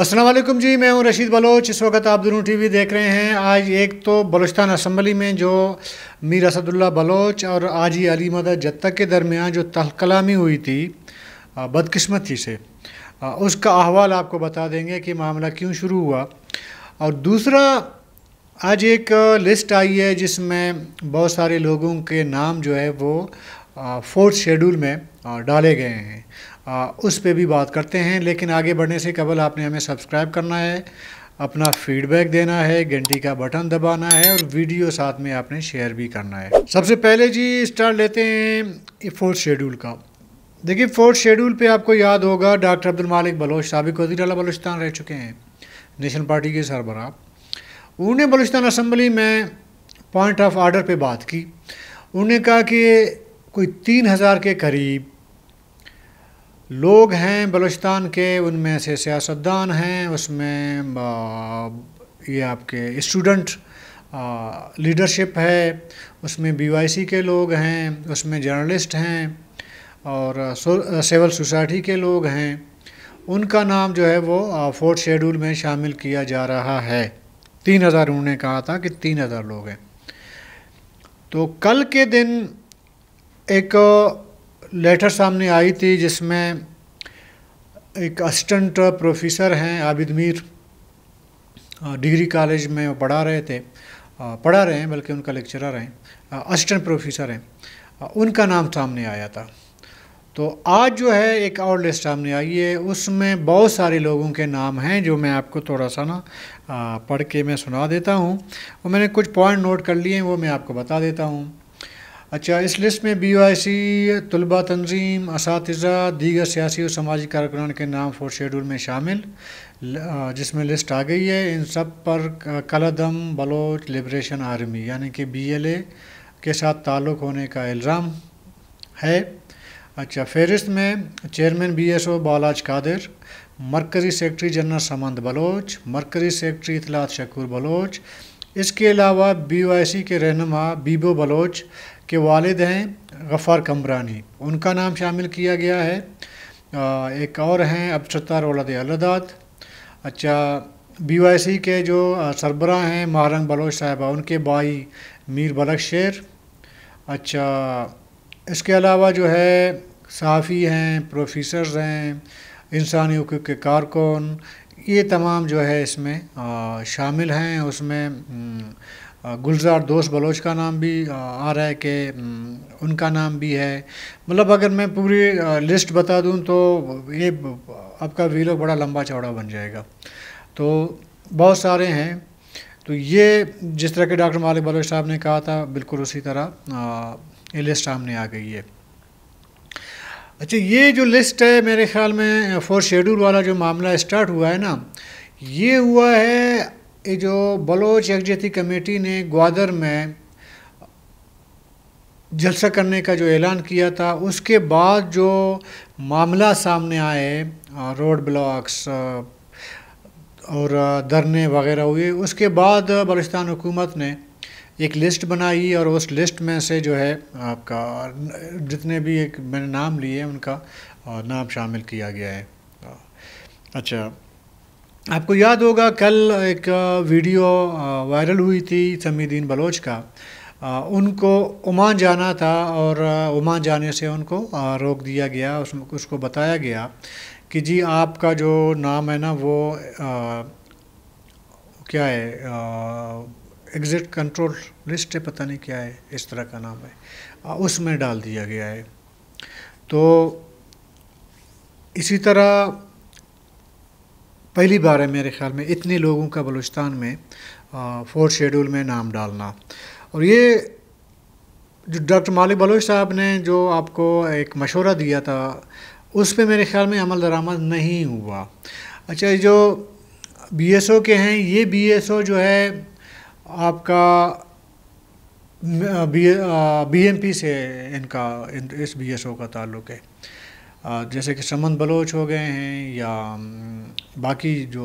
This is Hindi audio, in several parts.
असलम जी मैं हूं रशीद बलोच इस वक्त आप दोनों टीवी देख रहे हैं आज एक तो बलुचस्तान असम्बली में जो मीर असदुल्ला बलोच और आजी अली मदद जत्ता के दरमियान जो तहकलामी हुई थी बदकिस्मती से उसका अहवाल आपको बता देंगे कि मामला क्यों शुरू हुआ और दूसरा आज एक लिस्ट आई है जिसमें बहुत सारे लोगों के नाम जो है वो फोर्थ शेड्यूल में डाले गए हैं उस पर भी बात करते हैं लेकिन आगे बढ़ने से कबल आपने हमें सब्सक्राइब करना है अपना फीडबैक देना है घंटी का बटन दबाना है और वीडियो साथ में आपने शेयर भी करना है सबसे पहले जी स्टार्ट लेते हैं फोर्थ शेड्यूल का देखिए फोर्थ शेड्यूल पे आपको याद होगा डॉक्टर अब्दुल मालिक बलोच सबक वजी अला बलोचिस्तान रह चुके हैं नेशनल पार्टी के सरबराह उन्होंने बलोचिस्तान असम्बली में पॉइंट ऑफ आर्डर पर बात की उन्होंने कहा कि कोई तीन हज़ार के करीब लोग हैं बलूचिस्तान के उनमें से सियासतदान हैं उसमें ये आपके स्टूडेंट लीडरशिप है उसमें बीवाईसी के लोग हैं उसमें जर्नलिस्ट हैं और सिविल सोसाइटी के लोग हैं उनका नाम जो है वो फोर्थ शेड्यूल में शामिल किया जा रहा है तीन हज़ार उन्होंने कहा था कि तीन हज़ार लोग हैं तो कल के दिन एक लेटर सामने आई थी जिसमें एक असिस्टेंट प्रोफेसर हैं आबिद मीर डिग्री कॉलेज में वो पढ़ा रहे थे पढ़ा रहे हैं बल्कि उनका लेक्चरर हैं असिस्टेंट प्रोफेसर हैं उनका नाम सामने आया था तो आज जो है एक और लिस्ट सामने आई है उसमें बहुत सारे लोगों के नाम हैं जो मैं आपको थोड़ा सा ना पढ़ के मैं सुना देता हूँ और मैंने कुछ पॉइंट नोट कर लिए हैं वो मैं आपको बता देता हूँ अच्छा इस लिस्ट में बी ओ आई सी तलबा तंजीम इस दीगर सियासी और समाजी कारकुनान के नाम फोर शेड्यूल में शामिल जिसमें लिस्ट आ गई है इन सब पर कलदम बलोच लिब्रेशन आर्मी यानी कि बी एल ए के साथ ताल्लुक़ होने का इल्ज़ाम है अच्छा फहरिस्त में chairman B S O Balaj Qadir मरकज़ी सेक्रटरी जनरल समंद बलोच मरकज़ी सेक्रटरी इतलात शकूर बलोच इसके अलावा बी ओ आई सी के रहनमा बीबो बलोच के वालिद हैं गफ़ार कमरानी उनका नाम शामिल किया गया है एक और हैं अब सत्तार वलद अलदात अच्छा बी वाई सी के जो सरबरा हैं महारंग बलोच साहबा उनके भाई मीर बलक शेर अच्छा इसके अलावा जो है साफ़ी हैं प्रोफेसर हैं इंसानी हकूक़ के कारकुन ये तमाम जो है इसमें शामिल हैं उसमें गुलजार दोस्त बलोच का नाम भी आ रहा है कि उनका नाम भी है मतलब अगर मैं पूरी लिस्ट बता दूं तो ये आपका वीलो बड़ा लंबा चौड़ा बन जाएगा तो बहुत सारे हैं तो ये जिस तरह के डॉक्टर मालिक बलोच साहब ने कहा था बिल्कुल उसी तरह ये लिस्ट सामने आ गई है अच्छा ये जो लिस्ट है मेरे ख्याल में फोर शेड्यूल वाला जो मामला स्टार्ट हुआ है ना ये हुआ है ये जो बलोच यकजहती कमेटी ने ग्वादर में जलसा करने का जो ऐलान किया था उसके बाद जो मामला सामने आए रोड ब्लॉक्स और धरने वगैरह हुए उसके बाद बलुचस्तान हुकूमत ने एक लिस्ट बनाई और उस लिस्ट में से जो है आपका जितने भी एक मैंने नाम लिए उनका नाम शामिल किया गया है अच्छा आपको याद होगा कल एक वीडियो वायरल हुई थी समीदीन बलोच का उनको ओमान जाना था और ओमान जाने से उनको रोक दिया गया उसमें उसको बताया गया कि जी आपका जो नाम है ना वो आ, क्या है एग्ज़िट कंट्रोल लिस्ट है पता नहीं क्या है इस तरह का नाम है उसमें डाल दिया गया है तो इसी तरह पहली बार है मेरे ख्याल में इतने लोगों का बलूचिस्तान में फोर्थ शेड्यूल में नाम डालना और ये जो डॉक्टर मालिक बलोच साहब ने जो आपको एक मशवरा दिया था उस पर मेरे ख्याल में अमल दरामद नहीं हुआ अच्छा जो बी एस ओ के हैं ये बी एस ओ जो है आपका बी एम पी से इनका इस बी एस ओ का ताल्लुक़ है जैसे कि समन बलोच हो गए हैं या बाकी जो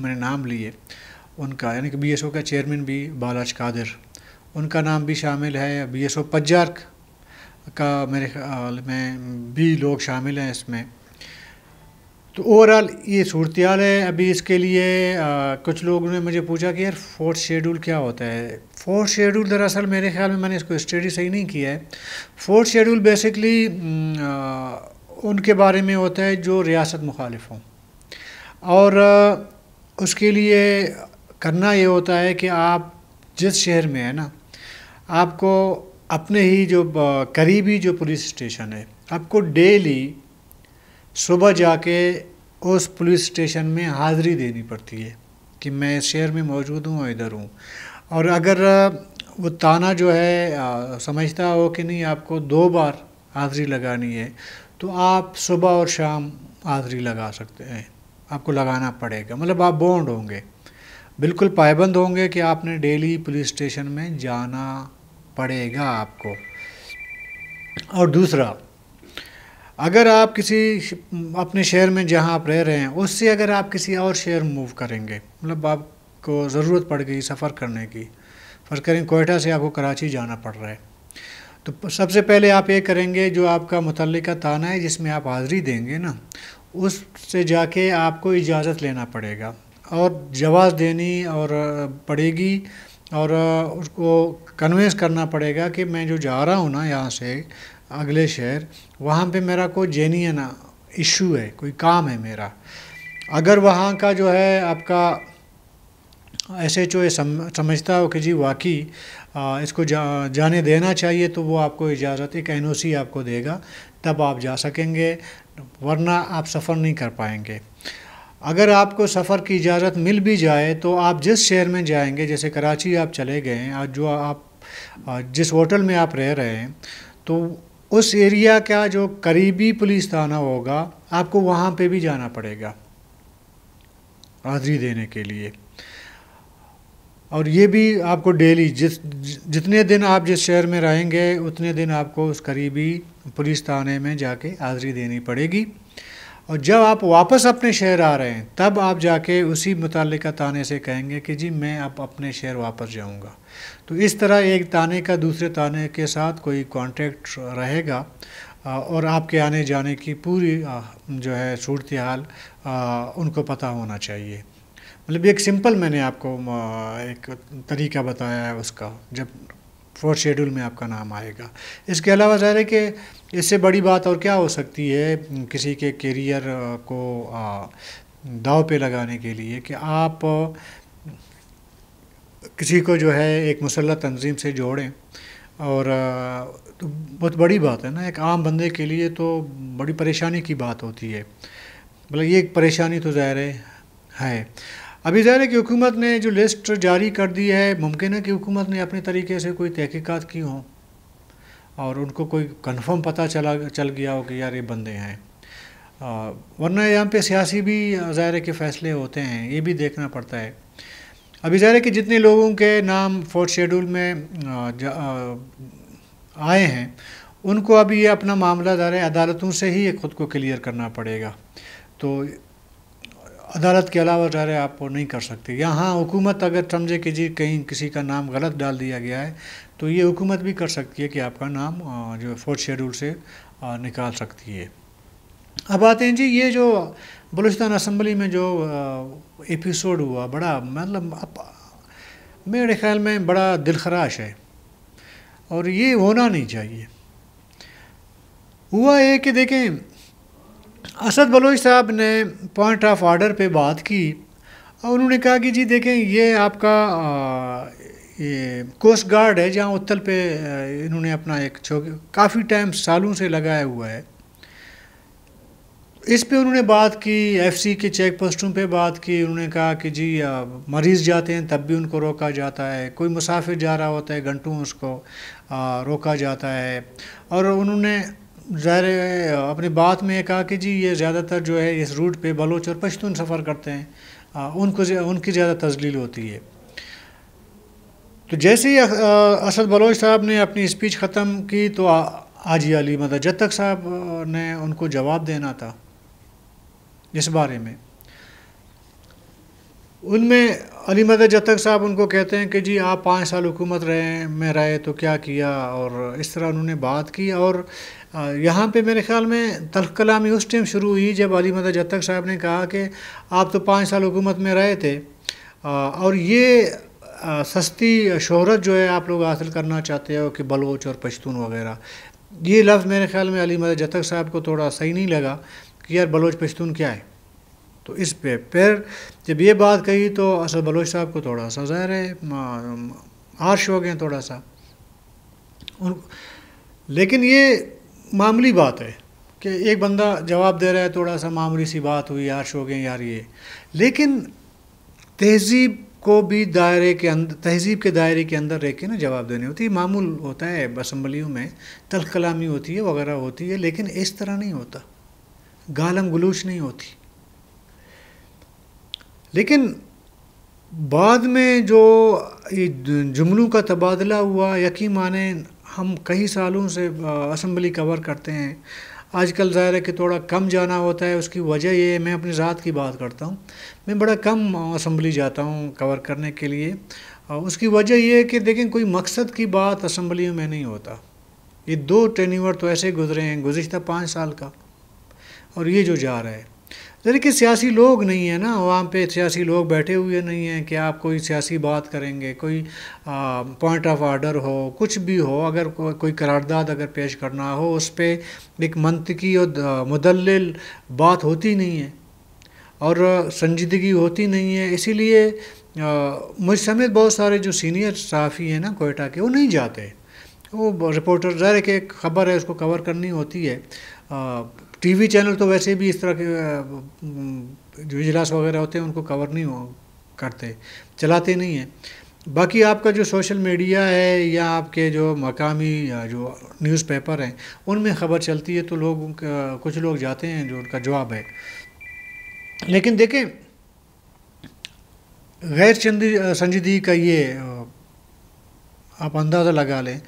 मैंने नाम लिए उनका यानी कि बीएसओ का चेयरमैन भी बालाज कादिर उनका नाम भी शामिल है बी एस ओ पज्जार का मेरे ख्याल में भी लोग शामिल हैं इसमें तो ओवरऑल ये सूरत है अभी इसके लिए आ, कुछ लोगों ने मुझे पूछा कि यार फोर्थ शेड्यूल क्या होता है फोर्थ शेड्यूल दरअसल मेरे ख्याल में मैंने इसको स्टडी सही नहीं किया है फोर्थ शेड्यूल बेसिकली आ, उनके बारे में होता है जो रियासत मुखालिफ हों और उसके लिए करना ये होता है कि आप जिस शहर में है ना आपको अपने ही जो करीबी जो पुलिस स्टेशन है आपको डेली सुबह जाके उस पुलिस स्टेशन में हाज़री देनी पड़ती है कि मैं इस शहर में मौजूद हूँ इधर हूँ और अगर वो ताना जो है समझता हो कि नहीं आपको दो बार आदरी लगानी है तो आप सुबह और शाम आदरी लगा सकते हैं आपको लगाना पड़ेगा मतलब आप बॉन्ड होंगे बिल्कुल पाबंद होंगे कि आपने डेली पुलिस स्टेशन में जाना पड़ेगा आपको और दूसरा अगर आप किसी अपने शहर में जहां आप रह रहे हैं उससे अगर आप किसी और शहर मूव करेंगे मतलब आपको ज़रूरत पड़ गई सफ़र करने की फ़र्ज़ करें कोयटा से आपको कराची जाना पड़ रहा है तो सबसे पहले आप ये करेंगे जो आपका मुतल ताना है जिसमें आप हाज़री देंगे ना उससे जाके आपको इजाज़त लेना पड़ेगा और जवाब देनी और पड़ेगी और उसको कन्वेंस करना पड़ेगा कि मैं जो जा रहा हूँ ना यहाँ से अगले शहर वहाँ पे मेरा कोई जेनियन इशू है कोई काम है मेरा अगर वहाँ का जो है आपका एस एच ओ समझता हो कि जी वाकई इसको जा, जाने देना चाहिए तो वो आपको इजाज़त एक एन ओ सी आपको देगा तब आप जा सकेंगे वरना आप सफ़र नहीं कर पाएंगे अगर आपको सफ़र की इजाज़त मिल भी जाए तो आप जिस शहर में जाएंगे जैसे कराची आप चले गए हैं जो आप जिस होटल में आप रह रहे हैं तो उस एरिया का जो करीबी पुलिस थाना होगा आपको वहाँ पे भी जाना पड़ेगा हाजिरी देने के लिए और ये भी आपको डेली जिस जितने दिन आप जिस शहर में रहेंगे उतने दिन आपको उस करीबी पुलिस थाने में जाके हाज़िरी देनी पड़ेगी और जब आप वापस अपने शहर आ रहे हैं तब आप जाके उसी मुतल ताने से कहेंगे कि जी मैं अब अपने शहर वापस जाऊंगा तो इस तरह एक ताने का दूसरे ताने के साथ कोई कांटेक्ट रहेगा और आपके आने जाने की पूरी जो है सूरत हाल उनको पता होना चाहिए मतलब एक सिंपल मैंने आपको एक तरीका बताया है उसका जब फोर्थ शेड्यूल में आपका नाम आएगा इसके अलावा ज़ाहिर है कि इससे बड़ी बात और क्या हो सकती है किसी के करियर को दाव पे लगाने के लिए कि आप किसी को जो है एक मुसल्ला तंजीम से जोड़ें और तो बहुत बड़ी बात है ना एक आम बंदे के लिए तो बड़ी परेशानी की बात होती है मतलब ये एक परेशानी तो ज़ाहिर है अभी ज़ाहिर है कि हुकूमत ने जो लिस्ट जारी कर दी है मुमकिन है कि हुकूमत ने अपने तरीके से कोई तहकीक़ात की हो और उनको कोई कन्फर्म पता चला चल गया हो कि यार ये बंदे हैं वरना यहाँ पे सियासी भी ज़ाहिर के फ़ैसले होते हैं ये भी देखना पड़ता है अभी ज़ाहिर कि जितने लोगों के नाम फोर्थ शेड्यूल में आए हैं उनको अभी ये अपना मामला ज़ाहिर अदालतों से ही खुद को क्लियर करना पड़ेगा तो अदालत के अलावा जा रहे आप नहीं कर सकते यहाँ हुकूमत अगर समझे कि जी कहीं किसी का नाम गलत डाल दिया गया है तो ये हुकूमत भी कर सकती है कि आपका नाम जो है फोर्थ शेड्यूल से निकाल सकती है अब आते हैं जी ये जो बलूचिस्तान असम्बली में जो एपिसोड हुआ बड़ा मतलब मेरे ख्याल में बड़ा दिलखराश है और ये होना नहीं चाहिए हुआ ये कि देखें असद बलोच साहब ने पॉइंट ऑफ ऑर्डर पे बात की और उन्होंने कहा कि जी देखें ये आपका ये कोस्ट गार्ड है जहाँ उत्तल पे इन्होंने अपना एक चौक काफ़ी टाइम सालों से लगाया हुआ है इस पे उन्होंने बात की एफसी के चेक पोस्टों पे बात की उन्होंने कहा कि जी मरीज़ जाते हैं तब भी उनको रोका जाता है कोई मुसाफिर जा रहा होता है घंटों उसको आ, रोका जाता है और उन्होंने ज़ाहिर अपनी बात में कहा कि जी ये ज़्यादातर जो है इस रूट पे बलोच और पश्तून सफ़र करते हैं उनको उनकी ज़्यादा तजलील होती है तो जैसे ही असद बलोच साहब ने अपनी स्पीच ख़त्म की तो हाजी अली मदा जतक साहब ने उनको जवाब देना था इस बारे में उनमें अली मदर जतक साहब उनको कहते हैं कि जी आप पाँच साल हुकूमत रहे में रहे तो क्या किया और इस तरह उन्होंने बात की और यहाँ पे मेरे ख्याल में तल्ख कलामी उस टाइम शुरू हुई जब अली मदर जतक साहब ने कहा कि आप तो पाँच साल हुकूमत में रहे थे और ये सस्ती शहरत जो है आप लोग हासिल करना चाहते हो कि बलोच और पश्तून वगैरह ये लफ्ज़ मेरे ख्याल में अली मदर जतक साहब को थोड़ा सही नहीं लगा कि यार बलोच पश्तून क्या है तो इस पे फिर जब ये बात कही तो असद बलोच साहब को थोड़ा सा ज़ाहिर है आर्श हो गए थोड़ा सा उन लेकिन ये मामूली बात है कि एक बंदा जवाब दे रहा है थोड़ा सा मामूली सी बात हुई हार्श हो गए यार ये लेकिन तहजीब को भी दायरे के अंदर तहजीब के दायरे के अंदर रह के ना जवाब देनी होती है मामूल होता है असम्बलियों में तलख कलामी होती है वगैरह होती है लेकिन इस तरह नहीं होता गालम गलूच नहीं होती लेकिन बाद में जो जुमलों का तबादला हुआ यकी माने हम कई सालों से असम्बली कवर करते हैं आजकल ज़ाहिर है कि थोड़ा कम जाना होता है उसकी वजह ये मैं अपनी ज़ात की बात करता हूँ मैं बड़ा कम असम्बली जाता हूँ कवर करने के लिए उसकी वजह यह है कि देखें कोई मकसद की बात असम्बली में नहीं होता ये दो ट्रेनिवर तो ऐसे गुजरे हैं गुज्त पाँच साल का और ये जो जा रहा है जैसे कि सियासी लोग नहीं है ना वहाँ पे सियासी लोग बैठे हुए नहीं हैं कि आप कोई सियासी बात करेंगे कोई पॉइंट ऑफ आर्डर हो कुछ भी हो अगर को, कोई करारदाद अगर पेश करना हो उस पर एक मंतकी और मुदल बात होती नहीं है और संजीदगी होती नहीं है इसीलिए मुझ समेत बहुत सारे जो सीनियर साफ़ी हैं ना कोयटा के वो नहीं जाते वो रिपोर्टर ज़ाहिर है कि खबर है उसको कवर करनी होती है आ, टीवी चैनल तो वैसे भी इस तरह के जो इजलास वगैरह होते हैं उनको कवर नहीं हो करते चलाते नहीं हैं बाकी आपका जो सोशल मीडिया है या आपके जो मकामी या जो न्यूज़पेपर हैं उनमें खबर चलती है तो लोग कुछ लोग जाते हैं जो उनका जवाब है लेकिन देखें गैर चंदी संजीदगी का ये आप अंदाज़ा लगा लें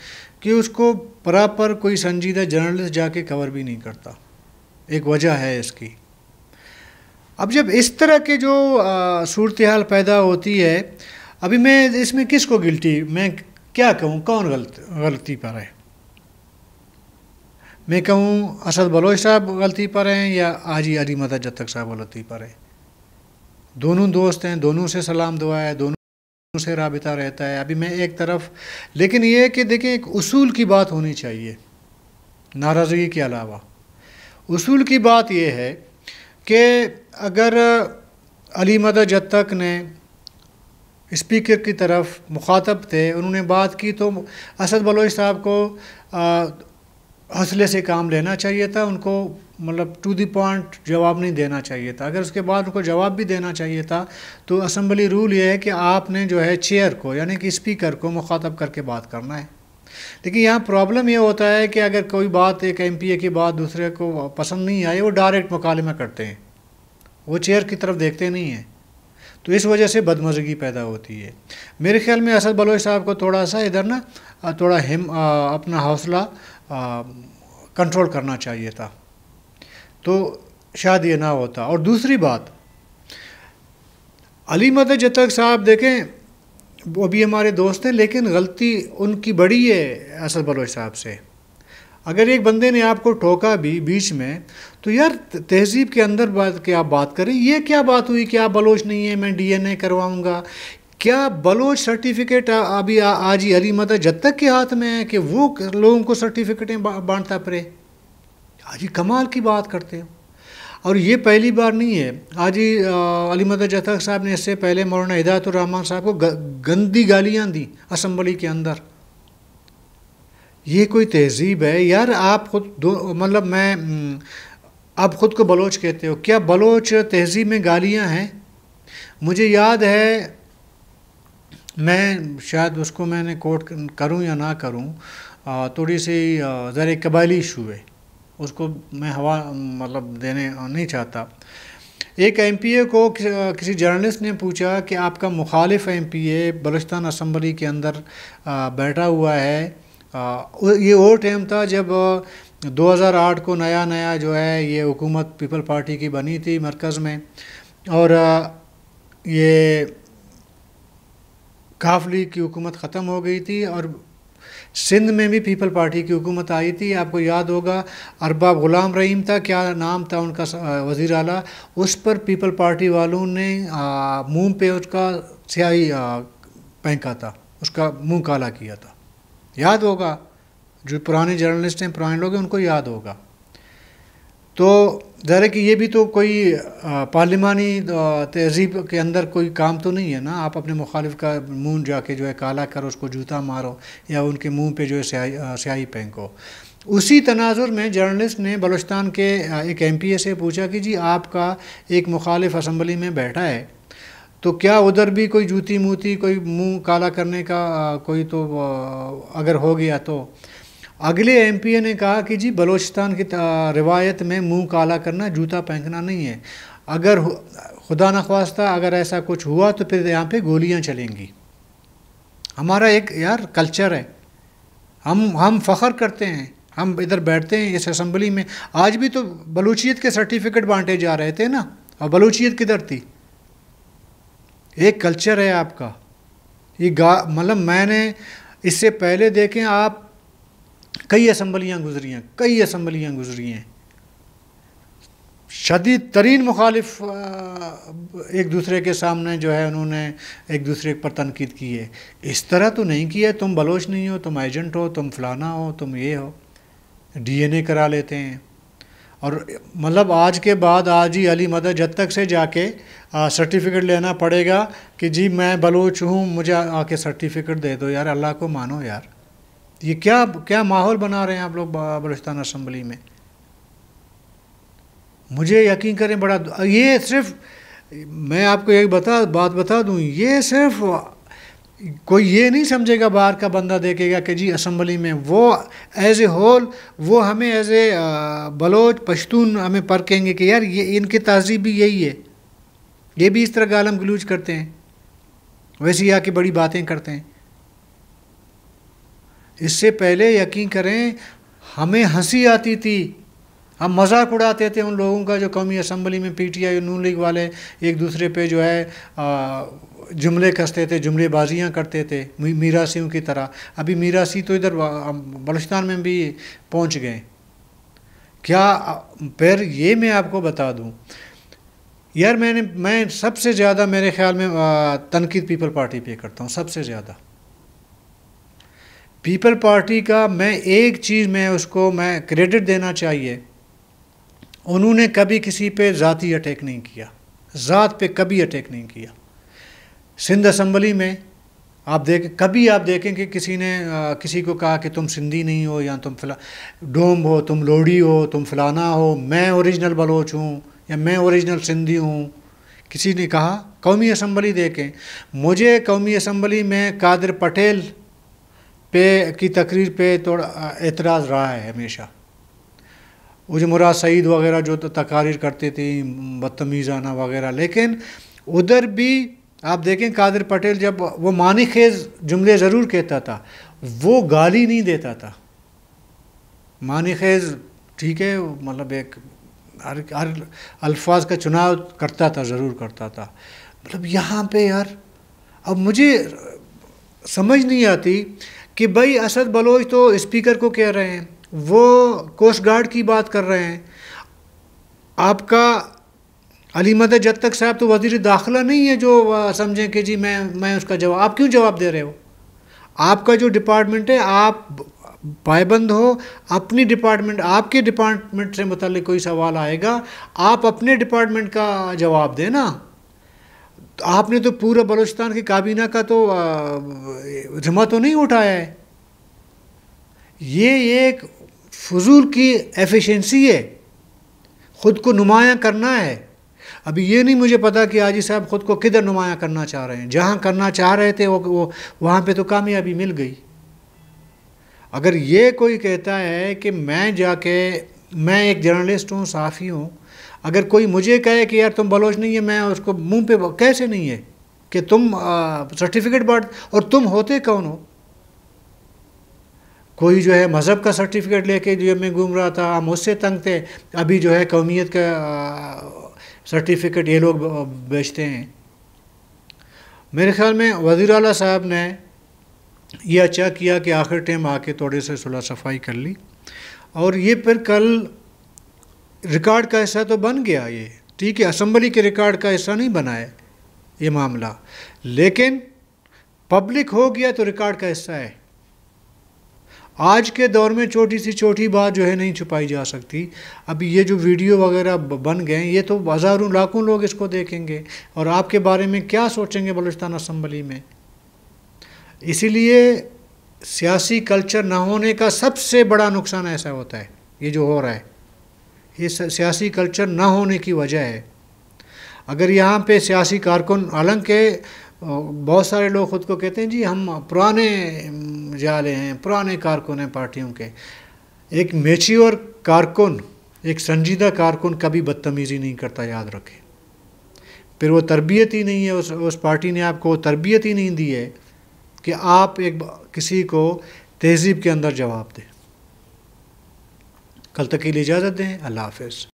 कि उसको प्रॉपर कोई संजीदा जर्नलिस्ट जाके कवर भी नहीं करता एक वजह है इसकी अब जब इस तरह के जो सूरत हाल पैदा होती है अभी मैं इसमें किस को गिल्टी मैं क्या कहूँ कौन गलत गलती पर है मैं कहूँ असद बलोच साहब गलती पर हैं या आजी अली मदद जतक साहब गलती पर हैं दोनों दोस्त हैं दोनों से सलाम दुआ है दोनों से रबता रहता है अभी मैं एक तरफ लेकिन ये कि देखें एक उसूल की बात होनी चाहिए नाराज़गी के अलावा उसूल की बात यह है कि अगर अली मदर जत्तक ने स्पीकर की तरफ मुखातब थे उन्होंने बात की तो असद बलोच साहब को हौसले से काम लेना चाहिए था उनको मतलब टू दी पॉइंट जवाब नहीं देना चाहिए था अगर उसके बाद उनको जवाब भी देना चाहिए था तो असम्बली रूल ये है कि आपने जो है चेयर को यानी कि स्पीकर को मुखातब करके बात करना है लेकिन यहाँ प्रॉब्लम यह होता है कि अगर कोई बात एक एम की बात दूसरे को पसंद नहीं आई वो डायरेक्ट मुकालमे करते हैं वो चेयर की तरफ देखते नहीं हैं तो इस वजह से बदमजगी पैदा होती है मेरे ख्याल में असद बलोच साहब को थोड़ा सा इधर ना थोड़ा हिम आ, अपना हौसला कंट्रोल करना चाहिए था तो शायद ये ना होता और दूसरी बात अली मदद जतक साहब देखें वो भी हमारे दोस्त हैं लेकिन गलती उनकी बड़ी है असल बलोच साहब से अगर एक बंदे ने आपको ठोका भी बीच में तो यार तहजीब के अंदर बात के आप बात करें ये क्या बात हुई कि आप बलोच नहीं है मैं डीएनए करवाऊंगा क्या बलोच सर्टिफिकेट अभी आज ही अली मदर जब तक के हाथ में है कि वो लोगों को सर्टिफिकेटें बांटता पड़े आज ही कमाल की बात करते हो और ये पहली बार नहीं है आज ही अली मदर जतक साहब ने इससे पहले मौलाना हिदायतुररहमान साहब को गंदी गालियाँ दी असम्बली के अंदर ये कोई तहजीब है यार आप खुद दो मतलब मैं हम्म, आप ख़ुद को बलोच कहते हो क्या बलोच तहजीब में गालियाँ हैं मुझे याद है मैं शायद उसको मैंने कोट करूं या ना करूं थोड़ी सी ज़रा कबायली इशू है उसको मैं हवा मतलब देने नहीं चाहता एक एम पी ए को किसी जर्नलिस्ट ने पूछा कि आपका मुखालिफ M P A Balochistan assembly के अंदर बैठा हुआ है ये वो टाइम था जब 2008 को नया नया जो है ये हुकूमत पीपल पार्टी की बनी थी मरकज़ में और ये काफली की हुकूमत ख़त्म हो गई थी और सिंध में भी पीपल पार्टी की हुकूमत आई थी आपको याद होगा अरबा गुलाम रहीम था क्या नाम था उनका वजीर अला उस पर पीपल पार्टी वालों ने मुंह पे उसका स्याही पहका था उसका मुंह काला किया था याद होगा जो पुराने जर्नलिस्ट हैं पुराने लोग हैं उनको याद होगा तो ज़रा कि ये भी तो कोई पार्लिमानी तहजीब के अंदर कोई काम तो नहीं है ना आप अपने मुखालिफ का मुंह जाके जो है काला करो उसको जूता मारो या उनके मुंह पे जो है स्याही स्याही फेंको उसी तनाजुर में जर्नलिस्ट ने बलूचिस्तान के एक एम पी ए से पूछा कि जी आपका एक मुखालिफ असम्बली में बैठा है तो क्या उधर भी कोई जूती मूती कोई मुँह काला करने का कोई तो अगर हो गया तो अगले ए ने कहा कि जी बलोचिस्तान की रिवायत में मुंह काला करना जूता पहनना नहीं है अगर खुदा न अगर ऐसा कुछ हुआ तो फिर यहाँ पे गोलियाँ चलेंगी हमारा एक यार कल्चर है हम हम फ़ख्र करते हैं हम इधर बैठते हैं इस असम्बली में आज भी तो बलूचियत के सर्टिफिकेट बांटे जा रहे थे ना और बलूचियत किधर थी एक कल्चर है आपका ये गा मतलब मैंने इससे पहले देखें आप कई असम्बलियाँ गुजरी हैं कई असम्बलियाँ गुजरी हैं शदीद तरीन मुखालिफ एक दूसरे के सामने जो है उन्होंने एक दूसरे पर तनकीद की है इस तरह तो नहीं किया तुम बलोच नहीं हो तुम एजेंट हो तुम फलाना हो तुम ये हो डीएनए करा लेते हैं और मतलब आज के बाद आज ही अली मदर जद तक से जाके सर्टिफिकेट लेना पड़ेगा कि जी मैं बलोच हूँ मुझे आके सर्टिफिकेट दे दो यार अल्लाह को मानो यार ये क्या क्या माहौल बना रहे हैं आप लोग बलुस्तान असम्बली में मुझे यकीन करें बड़ा ये सिर्फ मैं आपको एक बता बात बता दूं ये सिर्फ कोई ये नहीं समझेगा बाहर का बंदा देखेगा कि जी असम्बली में वो एज ए होल वो हमें एज ए बलोच पश्तून हमें परखेंगे कि यार ये इनकी तहजीब भी यही है ये भी इस तरह गालम गलूज करते हैं वैसे ही आके बड़ी बातें करते हैं इससे पहले यकीन करें हमें हंसी आती थी हम मजाक उड़ाते थे उन लोगों का जो कौमी असम्बली में P T I Noon league वाले एक दूसरे पे जो है जुमले कसते थे जुमलेबाजियाँ करते थे मीरासियों की तरह अभी मीरासी तो इधर बलुचस्तान में भी पहुँच गए क्या पर ये मैं आपको बता दूँ यार मैंने मैं सबसे ज़्यादा मेरे ख्याल में तनकीद पीपल पार्टी पे करता हूँ सबसे ज़्यादा पीपल पार्टी का मैं एक चीज़ में उसको मैं क्रेडिट देना चाहिए उन्होंने कभी किसी पे ज़ाती अटैक नहीं किया ज़ात पे कभी अटैक नहीं किया सिंध असम्बली में आप देख कभी आप देखें कि किसी ने आ, किसी को कहा कि तुम सिंधी नहीं हो या तुम फला डोम हो तुम लोडी हो तुम फलाना हो मैं ओरिजिनल बलोच हूँ या मैं ओरिजिनल सिंधी हूँ किसी ने कहा कौमी असम्बली देखें मुझे कौमी असम्बली में कादिर पटेल पे की तकरीर पे थोड़ा एतराज़ रहा है हमेशा उजमरा सईद वगैरह जो तो तकारीर करती थी बदतमीज़ाना वगैरह लेकिन उधर भी आप देखें कादिर पटेल जब वो मानी खेज जुमले ज़रूर कहता था वो गाली नहीं देता था मानी खेज ठीक है मतलब एक हर हर अल्फाज का चुनाव करता था ज़रूर करता था मतलब यहाँ पे यार अब मुझे समझ नहीं आती कि भाई असद बलोच तो स्पीकर को कह रहे हैं वो कोस्ट गार्ड की बात कर रहे हैं आपका अली जद तक साहब तो वजीर दाखिला नहीं है जो समझें कि जी मैं मैं उसका जवाब आप क्यों जवाब दे रहे हो आपका जो डिपार्टमेंट है आप पाबंद हो अपनी डिपार्टमेंट आपके डिपार्टमेंट से मतलब कोई सवाल आएगा आप अपने डिपार्टमेंट का जवाब देना आपने तो पूरा बलोचिस्तान की काबीना का तो जमा तो नहीं उठाया है ये एक फजूल की एफिशिएंसी है ख़ुद को नुमाया करना है अभी ये नहीं मुझे पता कि आजी साहब ख़ुद को किधर नुमाया करना चाह रहे हैं जहाँ करना चाह रहे थे वो वो वहाँ पे तो कामयाबी मिल गई अगर ये कोई कहता है कि मैं जाके मैं एक जर्नलिस्ट हूँ साफ़ी हूँ अगर कोई मुझे कहे कि यार तुम बलोच नहीं है मैं उसको मुंह पे कैसे नहीं है कि तुम सर्टिफिकेट बांट और तुम होते कौन हो कोई जो है मज़हब का सर्टिफिकेट लेके जो मैं घूम रहा था हम उससे तंग थे अभी जो है कौमियत का सर्टिफिकेट ये लोग बेचते हैं मेरे ख्याल में वज़ी अल साहब ने यह अच्छा किया कि आखिर टाइम आके थोड़े से सुलह सफाई कर ली और ये फिर कल रिकॉर्ड का हिस्सा तो बन गया ये ठीक है असम्बली के रिकॉर्ड का हिस्सा नहीं बना है ये मामला लेकिन पब्लिक हो गया तो रिकॉर्ड का हिस्सा है आज के दौर में छोटी सी छोटी बात जो है नहीं छुपाई जा सकती अभी ये जो वीडियो वगैरह बन गए ये तो हज़ारों लाखों लोग इसको देखेंगे और आपके बारे में क्या सोचेंगे बलूचिस्तान असम्बली में इसीलिए सियासी कल्चर ना होने का सबसे बड़ा नुकसान ऐसा होता है ये जो हो रहा है ये सियासी कल्चर ना होने की वजह है अगर यहाँ पे सियासी कारकुन हालांकि बहुत सारे लोग ख़ुद को कहते हैं जी हम पुराने जाले हैं पुराने कारकुन हैं पार्टियों के एक मेच्योर कारकुन एक संजीदा कारकुन कभी बदतमीज़ी नहीं करता याद रखें फिर वो तरबियत ही नहीं है उस उस पार्टी ने आपको तरबियत ही नहीं दी है कि आप एक किसी को तहजीब के अंदर जवाब दें कल तक के लिए इजाज़त दें अल्लाह हाफ़